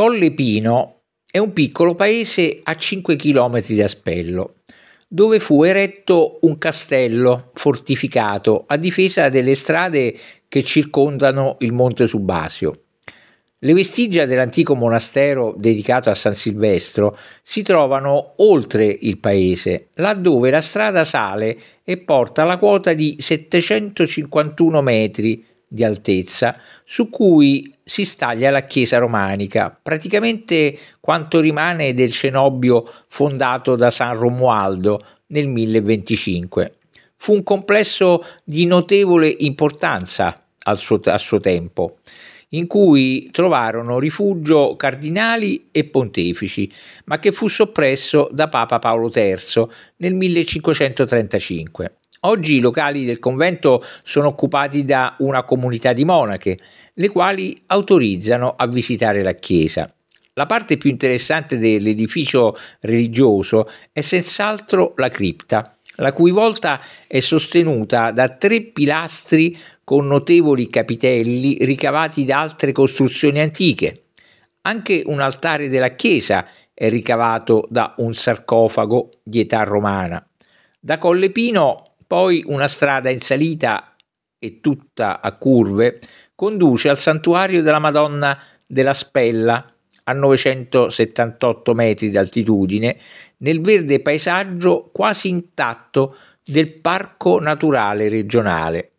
Colle Pino è un piccolo paese a 5 km di Spello, dove fu eretto un castello fortificato a difesa delle strade che circondano il monte Subasio. Le vestigia dell'antico monastero dedicato a San Silvestro si trovano oltre il paese, laddove la strada sale e porta la quota di 751 metri, di altezza su cui si staglia la chiesa romanica, praticamente quanto rimane del cenobio fondato da San Romualdo nel 1025. Fu un complesso di notevole importanza al suo, al suo tempo in cui trovarono rifugio cardinali e pontefici, ma che fu soppresso da Papa Paolo III nel 1535. Oggi i locali del convento sono occupati da una comunità di monache, le quali autorizzano a visitare la chiesa. La parte più interessante dell'edificio religioso è senz'altro la cripta, la cui volta è sostenuta da tre pilastri con notevoli capitelli ricavati da altre costruzioni antiche. Anche un altare della chiesa è ricavato da un sarcofago di età romana. Da Collepino poi una strada in salita e tutta a curve conduce al santuario della Madonna della Spella a 978 metri d'altitudine nel verde paesaggio quasi intatto del Parco Naturale Regionale.